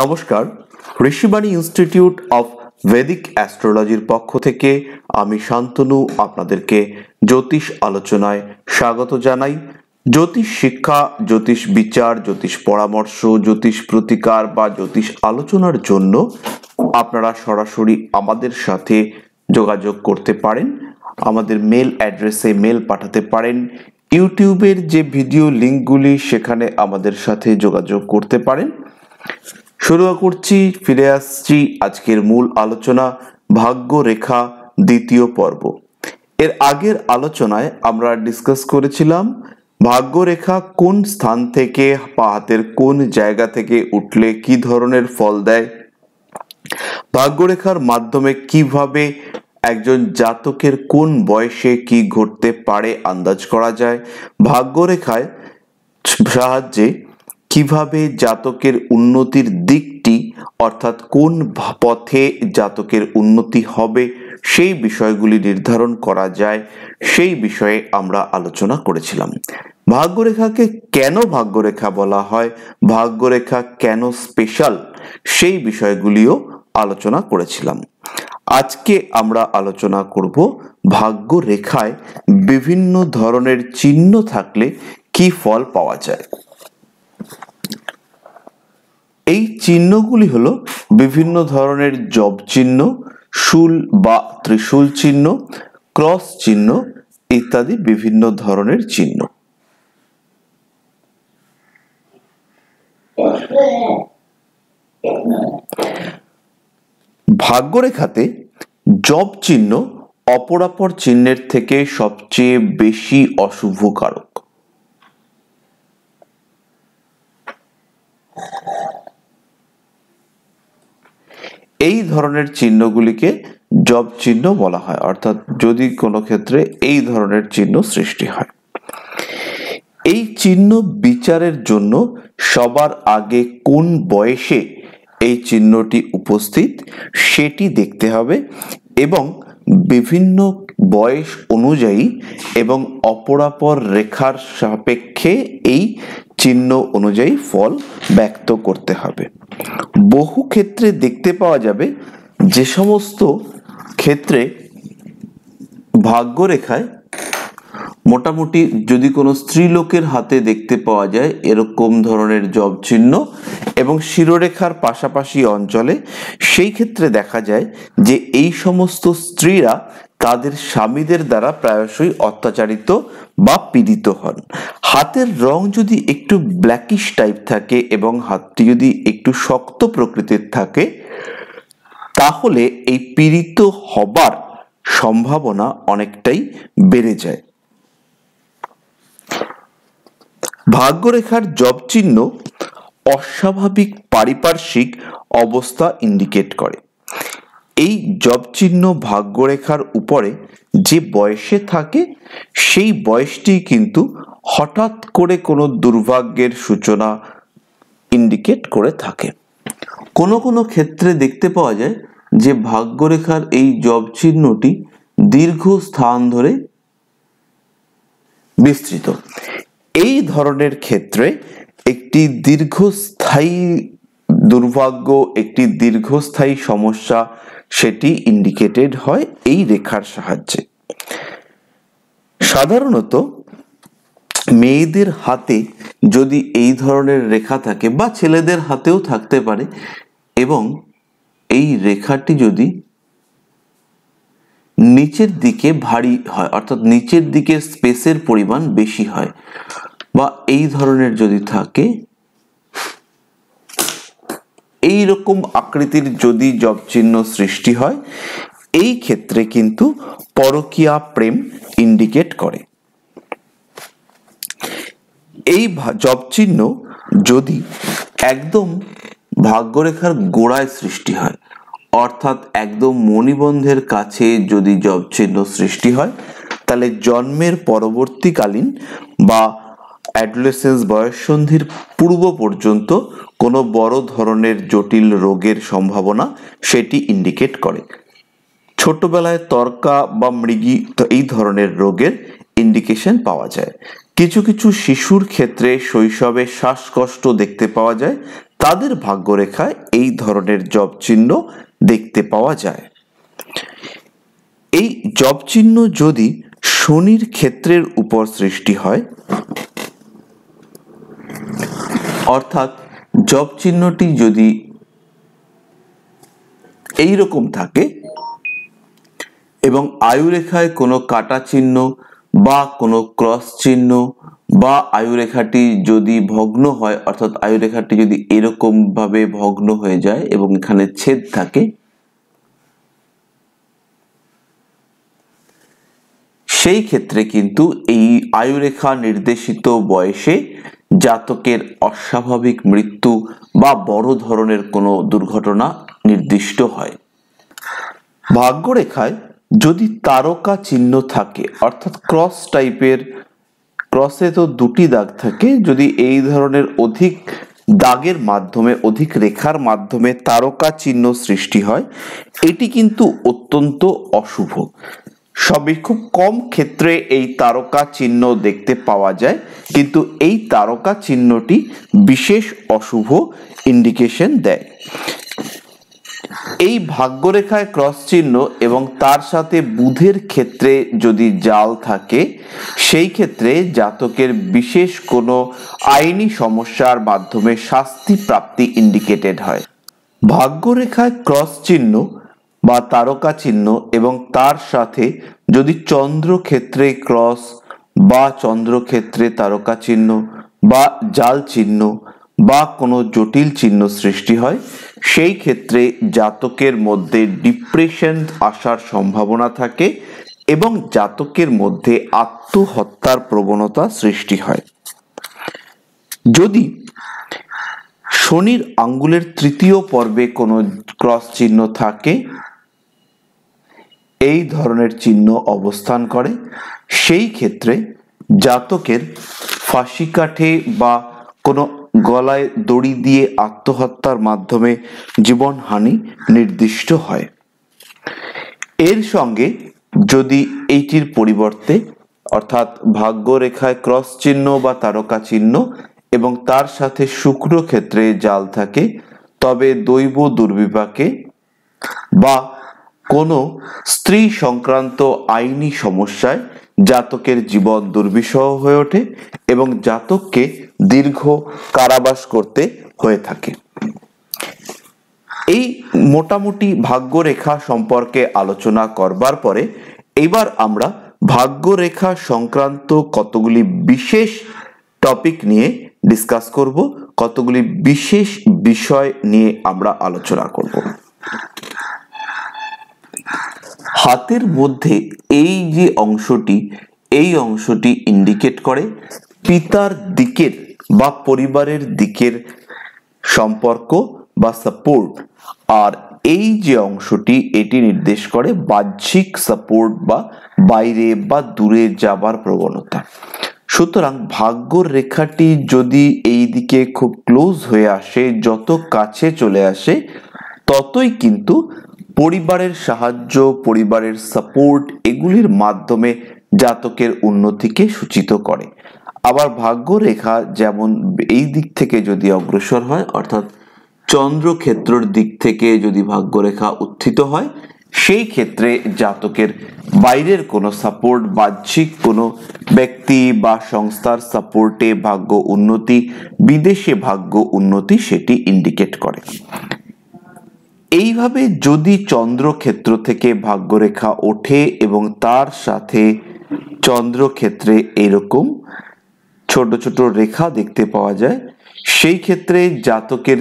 নমস্কার ঋষিবাণী institute of বেদিক অ্যাস্ট্রোলজির পক্ষ থেকে আমি শান্তনু আপনাদেরকে জ্যোতিষ আলোচনায় স্বাগত জানাই জ্যোতিষ শিক্ষা জ্যোতিষ বিচার জ্যোতিষ পরামর্শ জ্যোতিষ প্রতিকার বা জ্যোতিষ আলোচনার জন্য আপনারা সরাসরি আমাদের সাথে যোগাযোগ করতে পারেন আমাদের মেল অ্যাড্রেসে মেল পাঠাতে পারেন ইউটিউবের যে ভিডিও লিঙ্কগুলি সেখানে আমাদের সাথে যোগাযোগ করতে পারেন শুরু করছি ফিরে আসছি আজকের মূল আলোচনা ভাগ্যরেখা দ্বিতীয় পর্ব এর আগের আলোচনায় আমরা ডিসকাস করেছিলাম ভাগ্যরেখা কোন স্থান থেকে বা হাতের কোন জায়গা থেকে উঠলে কি ধরনের ফল দেয় ভাগ্যরেখার মাধ্যমে কিভাবে একজন জাতকের কোন বয়সে কি ঘটতে পারে আন্দাজ করা যায় ভাগ্যরেখায় সাহায্যে কিভাবে জাতকের উন্নতির দিকটি অর্থাৎ কোন পথে জাতকের উন্নতি হবে সেই বিষয়গুলি নির্ধারণ করা যায় সেই বিষয়ে আমরা আলোচনা করেছিলাম ভাগ্যরেখাকে কেন ভাগ্যরেখা বলা হয় ভাগ্যরেখা কেন স্পেশাল সেই বিষয়গুলিও আলোচনা করেছিলাম আজকে আমরা আলোচনা করব ভাগ্যরেখায় বিভিন্ন ধরনের চিহ্ন থাকলে কি ফল পাওয়া যায় এই চিহ্নগুলি হলো বিভিন্ন ধরনের জব চিহ্ন শুল বা ত্রিশূল চিহ্ন ক্রস চিহ্ন ইত্যাদি বিভিন্ন ধরনের চিহ্ন ভাগ্যরেখাতে জব চিহ্ন অপরাপর চিহ্নের থেকে সবচেয়ে বেশি অশুভ কারক এই ধরনের চিহ্নগুলিকে জব চিহ্ন বলা হয় অর্থাৎ যদি কোনো ক্ষেত্রে এই ধরনের চিহ্ন সৃষ্টি হয় এই চিহ্ন বিচারের জন্য সবার আগে কোন বয়সে এই চিহ্নটি উপস্থিত সেটি দেখতে হবে এবং বিভিন্ন বয়স অনুযায়ী এবং অপরাপর রেখার সাপেক্ষে এই চিহ্ন অনুযায়ী ফল ব্যক্ত করতে হবে বহু ক্ষেত্রে দেখতে পাওয়া যাবে যে সমস্ত ক্ষেত্রে ভাগ্যরেখায় মোটামুটি যদি কোনো স্ত্রীলোকের হাতে দেখতে পাওয়া যায় এরকম ধরনের জব চিহ্ন এবং শিরোরেখার পাশাপাশি অঞ্চলে সেই ক্ষেত্রে দেখা যায় যে এই সমস্ত স্ত্রীরা তাদের স্বামীদের দ্বারা প্রায়শই অত্যাচারিত বা পীড়িত হন হাতের রং যদি একটু ব্ল্যাকিশ টাইপ থাকে এবং হাতটি যদি একটু শক্ত প্রকৃতির থাকে তাহলে এই পীড়িত হবার সম্ভাবনা অনেকটাই বেড়ে যায় ভাগ্যরেখার জব চিহ্ন অস্বাভাবিক পারিপার্শ্বিক অবস্থা ইন্ডিকেট করে এই জব চিহ্ন ভাগ্যরেখার উপরে যে বয়সে থাকে সেই বয়সটি কিন্তু হঠাৎ করে কোনো দুর্ভাগ্যের সূচনা ইন্ডিকেট করে থাকে কোনো কোনো ক্ষেত্রে দেখতে পাওয়া যায় যে ভাগ্যরেখার এই জব চিহ্নটি দীর্ঘ স্থান ধরে বিস্তৃত এই ধরনের ক্ষেত্রে একটি দীর্ঘস্থায়ী দুর্ভাগ্য একটি দীর্ঘস্থায়ী সমস্যা সেটি ইন্ডিকেটেড হয় এই রেখার সাহায্যে সাধারণত মেয়েদের হাতে যদি এই ধরনের রেখা থাকে বা ছেলেদের হাতেও থাকতে পারে এবং এই রেখাটি যদি নিচের দিকে ভারী হয় অর্থাৎ নিচের দিকে স্পেসের পরিমাণ বেশি হয় বা এই ধরনের যদি থাকে এই রকম আকৃতির যদি জব চিহ্ন সৃষ্টি হয় এই ক্ষেত্রে কিন্তু পরকীয়া প্রেম ইন্ডিকেট করে এই জব চিহ্ন যদি একদম ভাগ্যরেখার গোড়ায় সৃষ্টি হয় অর্থাৎ একদম মণিবন্ধের কাছে যদি জব চিহ্ন সৃষ্টি হয় তাহলে জন্মের পরবর্তীকালীন বা অ্যাডলেসেন্স বয়স সন্ধির পূর্ব পর্যন্ত কোনো বড় ধরনের জটিল রোগের সম্ভাবনা সেটি ইন্ডিকেট করে ছোটবেলায় তর্কা বা মৃগি এই ধরনের রোগের ইন্ডিকেশন পাওয়া যায় কিছু কিছু শিশুর ক্ষেত্রে শৈশবে শ্বাসকষ্ট দেখতে পাওয়া যায় তাদের ভাগ্যরেখায় এই ধরনের জব চিহ্ন দেখতে পাওয়া যায় এই জব চিহ্ন যদি শনির ক্ষেত্রের উপর সৃষ্টি হয় অর্থাৎ জব চিহ্নটি যদি এই রকম থাকে এবং আয়ুরেখায় কোনো কাটা চিহ্ন বা কোনো ক্রস চিহ্ন বা আয়ুরেখাটি যদি ভগ্ন হয় অর্থাৎ আয়ুরেখাটি যদি এরকমভাবে ভগ্ন হয়ে যায় এবং এখানে ছেদ থাকে সেই ক্ষেত্রে কিন্তু এই আয়ুরেখা নির্দেশিত বয়সে জাতকের অস্বাভাবিক মৃত্যু বা বড় ধরনের কোনো দুর্ঘটনা নির্দিষ্ট হয় ভাগ্যরেখায় যদি তারকা চিহ্ন থাকে অর্থাৎ ক্রস টাইপের ক্রসে তো দুটি দাগ থাকে যদি এই ধরনের অধিক দাগের মাধ্যমে অধিক রেখার মাধ্যমে তারকা চিহ্ন সৃষ্টি হয় এটি কিন্তু অত্যন্ত অশুভ সবই খুব কম ক্ষেত্রে এই তারকা চিহ্ন দেখতে পাওয়া যায় কিন্তু এই তারকা চিহ্নটি বিশেষ অশুভ ইন্ডিকেশন দেয় এই ভাগ্যরেখায় ক্রস চিহ্ন এবং তার সাথে বুধের ক্ষেত্রে যদি জাল থাকে সেই ক্ষেত্রে জাতকের বিশেষ কোনো আইনি সমস্যার মাধ্যমে শাস্তি প্রাপ্তি ইন্ডিকেটেড হয় ভাগ্যরেখায় ক্রস চিহ্ন বা তারকা চিহ্ন এবং তার সাথে যদি চন্দ্রক্ষেত্রে ক্রস বা চন্দ্রক্ষেত্রে তারকা চিহ্ন বা জাল চিহ্ন বা কোনো জটিল চিহ্ন সৃষ্টি হয় সেই ক্ষেত্রে জাতকের মধ্যে ডিপ্রেশন আসার সম্ভাবনা থাকে এবং জাতকের মধ্যে আত্মহত্যার প্রবণতা সৃষ্টি হয় যদি শনির আঙ্গুলের তৃতীয় পর্বে কোনো ক্রস চিহ্ন থাকে এই ধরনের চিহ্ন অবস্থান করে সেই ক্ষেত্রে জাতকের ফাঁসি কাঠে বা কোনো গলায় দড়ি দিয়ে আত্মহত্যার মাধ্যমে জীবনহানি নির্দিষ্ট হয় এর সঙ্গে যদি এইটির পরিবর্তে অর্থাৎ ভাগ্যরেখায় ক্রস চিহ্ন বা তারকা চিহ্ন এবং তার সাথে শুক্র ক্ষেত্রে জাল থাকে তবে দৈব দুর্বিপাকে বা কোনো স্ত্রী সংক্রান্ত আইনি সমস্যায় জাতকের জীবন দুর্বিষহ হয়ে ওঠে এবং জাতককে দীর্ঘ কারাবাস করতে হয়ে থাকে এই মোটামুটি ভাগ্যরেখা সম্পর্কে আলোচনা করবার পরে এবার আমরা ভাগ্যরেখা সংক্রান্ত কতগুলি বিশেষ টপিক নিয়ে ডিসকাস করব কতগুলি বিশেষ বিষয় নিয়ে আমরা আলোচনা করব হাতের মধ্যে এই যে অংশটি এই অংশটি ইন্ডিকেট করে পিতার দিকের বা পরিবারের দিকের সম্পর্ক বা সাপোর্ট আর এই যে অংশটি এটি নির্দেশ করে বাহ্যিক সাপোর্ট বা বাইরে বা দূরে যাবার প্রবণতা সুতরাং ভাগ্য রেখাটি যদি এই দিকে খুব ক্লোজ হয়ে আসে যত কাছে চলে আসে ততই কিন্তু পরিবারের সাহায্য পরিবারের সাপোর্ট এগুলির মাধ্যমে জাতকের উন্নতিকে সূচিত করে আবার ভাগ্যরেখা যেমন এই দিক থেকে যদি অগ্রসর হয় অর্থাৎ চন্দ্রক্ষেত্রর দিক থেকে যদি ভাগ্যরেখা উত্থিত হয় সেই ক্ষেত্রে জাতকের বাইরের কোনো সাপোর্ট বাহ্যিক কোনো ব্যক্তি বা সংস্থার সাপোর্টে ভাগ্য উন্নতি বিদেশে ভাগ্য উন্নতি সেটি ইন্ডিকেট করে এইভাবে যদি চন্দ্রক্ষেত্র থেকে ভাগ্যরেখা ওঠে এবং তার সাথে চন্দ্রক্ষেত্রে এরকম ছোট ছোট রেখা দেখতে পাওয়া যায় সেই ক্ষেত্রে জাতকের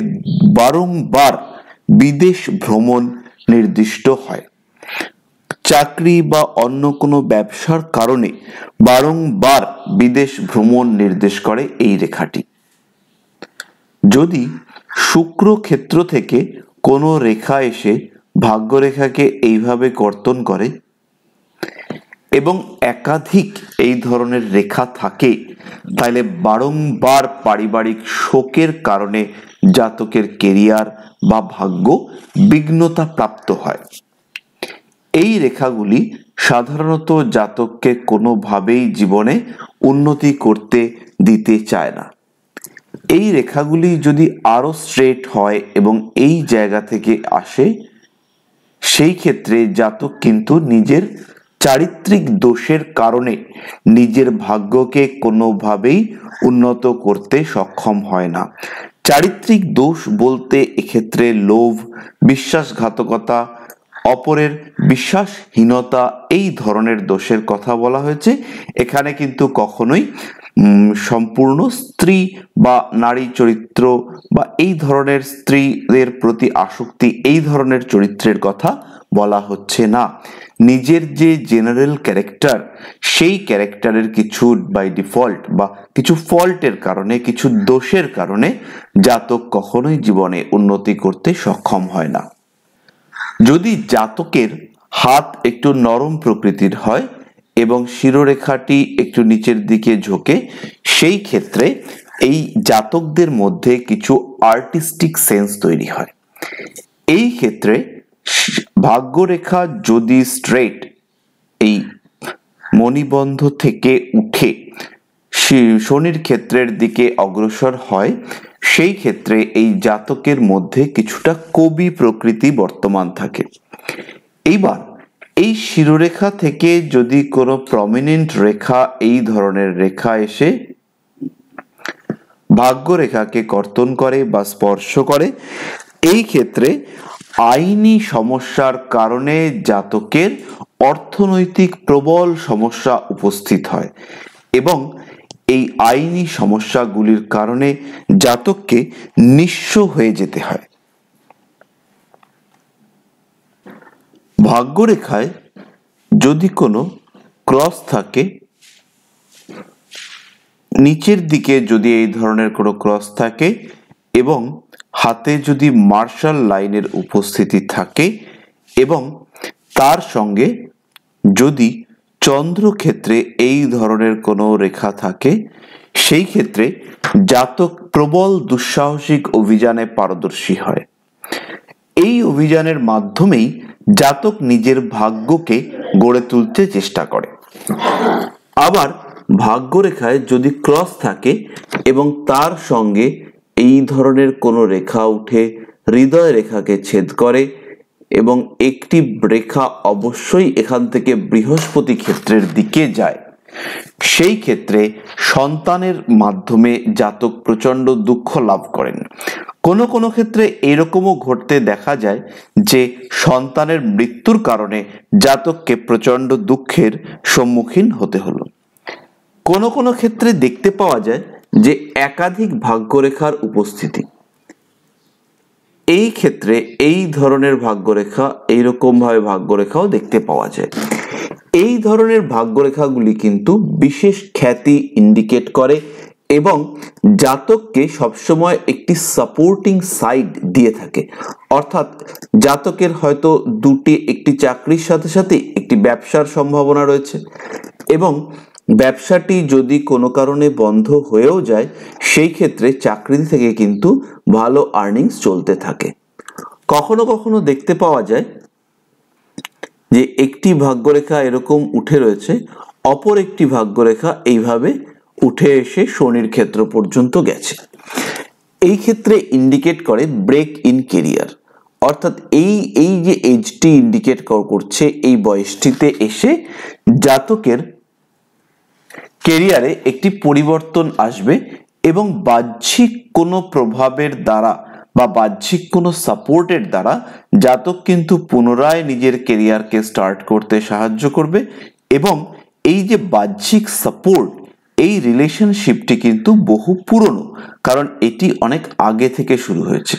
বারংবার বিদেশ ভ্রমণ নির্দিষ্ট হয় চাকরি বা অন্য কোনো ব্যবসার কারণে বারংবার বিদেশ ভ্রমণ নির্দেশ করে এই রেখাটি যদি শুক্র ক্ষেত্র থেকে কোনো রেখা এসে ভাগ্যরেখাকে এইভাবে কর্তন করে এবং একাধিক এই ধরনের রেখা থাকে তাহলে বারংবার পারিবারিক শোকের কারণে জাতকের কেরিয়ার বা ভাগ্য বিঘ্নতা প্রাপ্ত হয় এই রেখাগুলি সাধারণত জাতককে কোনোভাবেই জীবনে উন্নতি করতে দিতে চায় না এই রেখাগুলি যদি আরও স্ট্রেট হয় এবং এই জায়গা থেকে আসে সেই ক্ষেত্রে জাতক কিন্তু নিজের চারিত্রিক দোষের কারণে নিজের ভাগ্যকে কোনোভাবেই উন্নত করতে সক্ষম হয় না চারিত্রিক দোষ বলতে এক্ষেত্রে লোভ বিশ্বাসঘাতকতা অপরের বিশ্বাসহীনতা এই ধরনের দোষের কথা বলা হয়েছে এখানে কিন্তু কখনোই সম্পূর্ণ স্ত্রী বা নারী চরিত্র বা এই ধরনের স্ত্রীদের প্রতি আসক্তি এই ধরনের চরিত্রের কথা বলা হচ্ছে না নিজের যে জেনারেল ক্যারেক্টার সেই ক্যারেক্টারের কিছু বাই ডিফল্ট বা কিছু ফল্টের কারণে কিছু দোষের কারণে জাতক কখনোই জীবনে উন্নতি করতে সক্ষম হয় না যদি জাতকের হাত একটু নরম প্রকৃতির হয় এবং শিরোরেখাটি একটু নিচের দিকে ঝোঁকে সেই ক্ষেত্রে এই জাতকদের মধ্যে কিছু আর্টিস্টিক সেন্স তৈরি হয় এই ক্ষেত্রে ভাগ্যরেখা যদি স্ট্রেট এই মণিবন্ধ থেকে উঠে শনির ক্ষেত্রের দিকে অগ্রসর হয় সেই ক্ষেত্রে এই জাতকের মধ্যে কিছুটা কবি প্রকৃতি বর্তমান থাকে এইবার এই শিরোরেখা থেকে যদি কোনো প্রমিনেন্ট রেখা এই ধরনের রেখা এসে ভাগ্যরেখাকে কর্তন করে বা স্পর্শ করে এই ক্ষেত্রে আইনি সমস্যার কারণে জাতকের অর্থনৈতিক প্রবল সমস্যা উপস্থিত হয় এবং এই আইনি সমস্যাগুলির কারণে জাতককে নিঃস্ব হয়ে যেতে হয় ভাগ্যরেখায় যদি কোনো ক্রস থাকে নিচের দিকে যদি এই ধরনের কোনো ক্রস থাকে এবং হাতে যদি মার্শাল লাইনের উপস্থিতি থাকে এবং তার সঙ্গে যদি চন্দ্রক্ষেত্রে এই ধরনের কোনো রেখা থাকে সেই ক্ষেত্রে জাতক প্রবল দুঃসাহসিক অভিযানে পারদর্শী হয় এই অভিযানের মাধ্যমেই জাতক নিজের ভাগ্যকে গড়ে তুলতে চেষ্টা করে আবার ভাগ্যরেখায় যদি ক্রস থাকে এবং তার সঙ্গে এই ধরনের কোনো রেখা উঠে হৃদয় রেখাকে ছেদ করে এবং একটি রেখা অবশ্যই এখান থেকে বৃহস্পতি ক্ষেত্রের দিকে যায় সেই ক্ষেত্রে সন্তানের মাধ্যমে জাতক প্রচণ্ড দুঃখ লাভ করেন কোনো কোনো ক্ষেত্রে এরকমও ঘটতে দেখা যায় যে সন্তানের মৃত্যুর কারণে জাতককে প্রচণ্ড দুঃখের সম্মুখীন হতে হলো কোনো কোনো ক্ষেত্রে দেখতে পাওয়া যায় যে একাধিক ভাগ্যরেখার উপস্থিতি এই ক্ষেত্রে এই ধরনের ভাগ্যরেখা এইরকমভাবে ভাগ্যরেখাও দেখতে পাওয়া যায় এই ধরনের ভাগ্যরেখাগুলি কিন্তু বিশেষ খ্যাতি ইন্ডিকেট করে এবং জাতককে সবসময় একটি সাপোর্টিং সাইড দিয়ে থাকে অর্থাৎ জাতকের হয়তো দুটি একটি চাকরির সাথে সাথে একটি ব্যবসার সম্ভাবনা রয়েছে এবং ব্যবসাটি যদি কোনো কারণে বন্ধ হয়েও যায় সেই ক্ষেত্রে চাকরি থেকে কিন্তু ভালো আর্নিংস চলতে থাকে কখনো কখনো দেখতে পাওয়া যায় যে একটি ভাগ্যরেখা এরকম উঠে রয়েছে অপর একটি ভাগ্যরেখা এইভাবে উঠে এসে শনির ক্ষেত্র পর্যন্ত গেছে এই ক্ষেত্রে ইন্ডিকেট করে ব্রেক ইন কেরিয়ার অর্থাৎ এই এই যে এজটি ইন্ডিকেট করছে এই বয়সটিতে এসে জাতকের কেরিয়ারে একটি পরিবর্তন আসবে এবং বাহ্যিক কোনো প্রভাবের দ্বারা বা বাহ্যিক কোনো সাপোর্টের দ্বারা জাতক কিন্তু পুনরায় নিজের কেরিয়ারকে স্টার্ট করতে সাহায্য করবে এবং এই যে বাহ্যিক সাপোর্ট এই রিলেশনশিপটি কিন্তু বহু পুরনো কারণ এটি অনেক আগে থেকে শুরু হয়েছে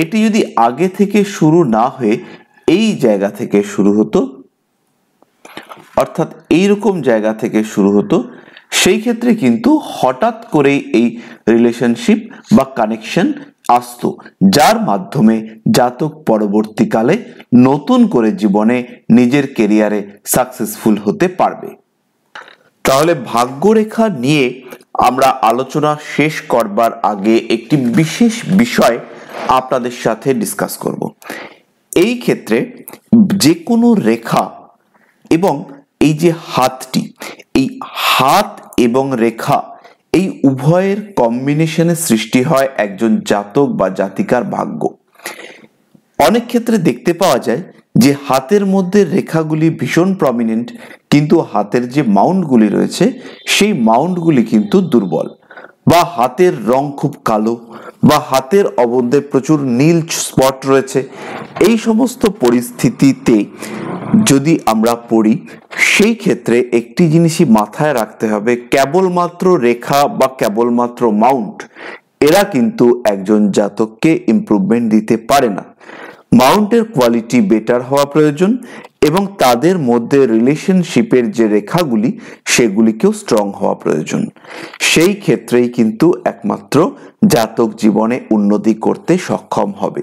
এটি যদি আগে থেকে শুরু না হয়ে এই জায়গা থেকে শুরু হতো অর্থাৎ এই রকম জায়গা থেকে শুরু হতো সেই ক্ষেত্রে কিন্তু হঠাৎ করেই এই রিলেশনশিপ বা কানেকশন আসতো যার মাধ্যমে জাতক পরবর্তীকালে নতুন করে জীবনে নিজের কেরিয়ারে সাকসেসফুল হতে পারবে তাহলে ভাগ্যরেখা নিয়ে আমরা আলোচনা শেষ করবার আগে একটি বিশেষ বিষয় আপনাদের সাথে ডিসকাস করব এই ক্ষেত্রে যে কোনো রেখা এবং এই যে হাতটি এই হাত এবং রেখা এই উভয়ের কম্বিনেশনে সৃষ্টি হয় একজন জাতক বা জাতিকার ভাগ্য অনেক ক্ষেত্রে দেখতে পাওয়া যায় যে হাতের মধ্যে রেখাগুলি ভীষণ প্রমিনেন্ট কিন্তু হাতের যে মাউন্টগুলি রয়েছে সেই মাউন্টগুলি কিন্তু দুর্বল বা হাতের রং খুব কালো বা হাতের অবন্ধে প্রচুর নীল স্পট রয়েছে এই সমস্ত পরিস্থিতিতে যদি আমরা পড়ি সেই ক্ষেত্রে একটি জিনিসই মাথায় রাখতে হবে কেবলমাত্র রেখা বা কেবলমাত্র মাউন্ট এরা কিন্তু একজন জাতককে ইম্প্রুভমেন্ট দিতে পারে না মাউন্টের কোয়ালিটি বেটার হওয়া প্রয়োজন এবং তাদের মধ্যে রিলেশনশিপের যে রেখাগুলি সেগুলিকেও স্ট্রং হওয়া প্রয়োজন সেই ক্ষেত্রেই কিন্তু একমাত্র জাতক জীবনে উন্নতি করতে সক্ষম হবে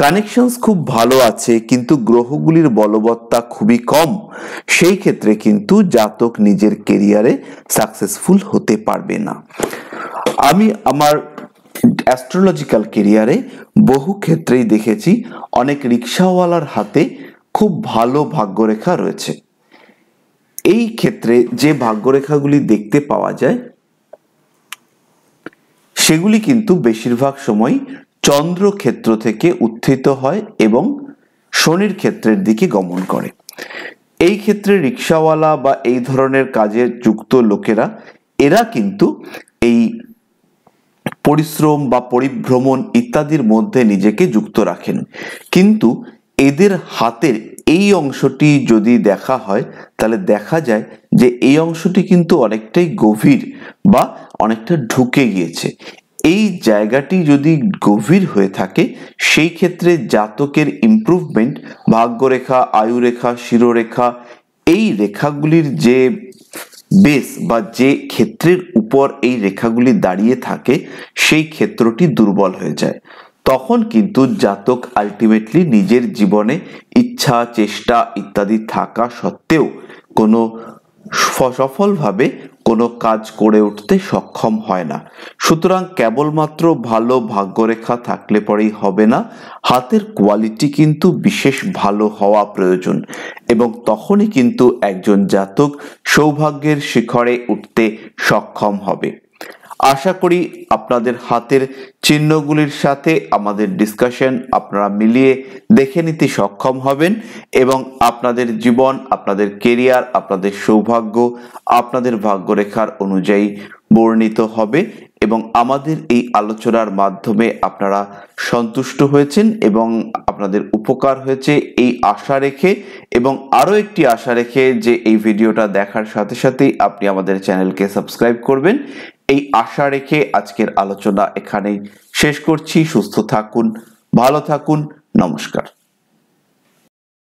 কানেকশনস খুব ভালো আছে কিন্তু গ্রহগুলির বলবত্তা খুবই কম সেই ক্ষেত্রে কিন্তু জাতক নিজের কেরিয়ারে সাকসেসফুল হতে পারবে না আমি আমার অ্যাস্ট্রোলজিক্যাল কেরিয়ারে বহু ক্ষেত্রেই দেখেছি অনেক রিক্সাওয়ালার হাতে খুব ভালো ভাগ্যরেখা রয়েছে এই ক্ষেত্রে যে ভাগ্যরেখাগুলি দেখতে পাওয়া যায় সেগুলি কিন্তু বেশিরভাগ সময় চন্দ্র ক্ষেত্র থেকে উত্থিত হয় এবং শনির ক্ষেত্রের দিকে গমন করে এই ক্ষেত্রে রিক্সাওয়ালা বা এই ধরনের কাজে যুক্ত লোকেরা এরা কিন্তু এই পরিশ্রম বা পরিভ্রমণ ইত্যাদির মধ্যে নিজেকে যুক্ত রাখেন কিন্তু এদের হাতের এই অংশটি যদি দেখা হয় তাহলে দেখা যায় যে এই অংশটি কিন্তু অনেকটাই গভীর বা অনেকটা ঢুকে গিয়েছে এই জায়গাটি যদি গভীর হয়ে থাকে সেই ক্ষেত্রে জাতকের ইম্প্রুভমেন্ট ভাগ্যরেখা আয়ুরেখা শিরোরেখা এই রেখাগুলির যে বেস বা যে ক্ষেত্রের উপর এই রেখাগুলি দাঁড়িয়ে থাকে সেই ক্ষেত্রটি দুর্বল হয়ে যায় তখন কিন্তু জাতক আলটিমেটলি নিজের জীবনে ইচ্ছা চেষ্টা ইত্যাদি থাকা সত্ত্বেও কোনো সফলভাবে কোনো কাজ করে উঠতে সক্ষম হয় না সুতরাং কেবলমাত্র ভালো ভাগ্যরেখা থাকলে পরেই হবে না হাতের কোয়ালিটি কিন্তু বিশেষ ভালো হওয়া প্রয়োজন এবং তখনই কিন্তু একজন জাতক সৌভাগ্যের শিখরে উঠতে সক্ষম হবে আশা করি আপনাদের হাতের চিহ্নগুলির সাথে আমাদের ডিসকাশন আপনারা মিলিয়ে দেখে নিতে সক্ষম হবেন এবং আপনাদের জীবন আপনাদের কেরিয়ার আপনাদের সৌভাগ্য আপনাদের ভাগ্যরেখার অনুযায়ী বর্ণিত হবে এবং আমাদের এই আলোচনার মাধ্যমে আপনারা সন্তুষ্ট হয়েছেন এবং আপনাদের উপকার হয়েছে এই আশা রেখে এবং আরও একটি আশা রেখে যে এই ভিডিওটা দেখার সাথে সাথেই আপনি আমাদের চ্যানেলকে সাবস্ক্রাইব করবেন এই আশা রেখে আজকের আলোচনা এখানেই শেষ করছি সুস্থ থাকুন ভালো থাকুন নমস্কার